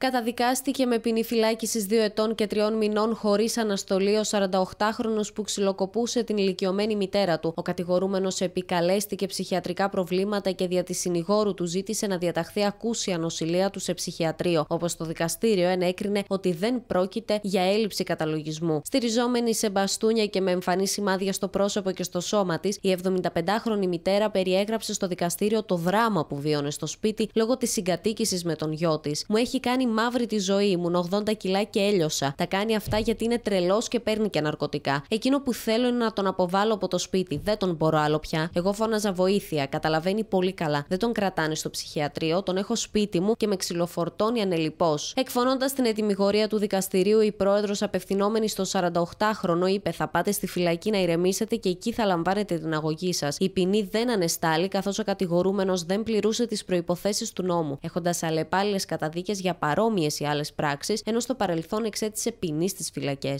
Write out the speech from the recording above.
καταδικάστηκε με ποινή φυλάκισης 2 ετών και 3 μηνών χωρίς αναστολή ο 48χρονο που ξυλοκοπούσε την ηλικιωμένη μητέρα του. Ο κατηγορούμενος επικαλέστηκε ψυχιατρικά προβλήματα και δια της συνηγόρου του ζήτησε να διαταχθεί ακούσια νοσηλεία του σε ψυχιατρίο. Όπως το δικαστήριο ενέκρινε ότι δεν πρόκειται για έλλειψη καταλογισμού. Στηριζόμενη σε μπαστούνια και με εμφανή σημάδια στο πρόσωπο και στο σώμα της, η 75χρονη μητέρα περιέγραψε στο δικαστήριο το δράμα που βίωνε στο σπίτι λόγω της συγκατοίκησης με τον γιο της. Μου έχει κάνει μαύρη τη ζωή. Ήμουν 80 κιλά και έλειωσα. Τα κάνει αυτά γιατί είναι τρελός και παίρνει και ναρκωτικά. Εκείνο που θέλω είναι να τον αποβάλω από το σπίτι. Δεν τον μπορώ άλλο πια. Εγώ φώναζα βοήθεια. Καταλαβαίνει πολύ καλά. Δεν τον κρατάνε στο ψυχιατρίο. Τον έχω σπίτι μου και με ξυλοφορτώνει ανελειπώ. Εκφωνώντας την ετοιμιγορία του δικαστηρίου, η πρόεδρος απευθυνόμενη στο 48χρονο είπε: Θα πάτε στη φυλακή να ηρεμήσετε και εκεί θα λαμβάνετε την αγωγή σας. Η ποινή δεν ανεστάλλει καθώς ο κατηγορούμενος δεν πληρούσε τις προποθέσει του νόμου, έχοντας αλλεπάλληλες καταδίκες για παρό παρόμοιες ή άλλες πράξεις, ενώ στο παρελθόν εξέτησε ποινή στις φυλακές.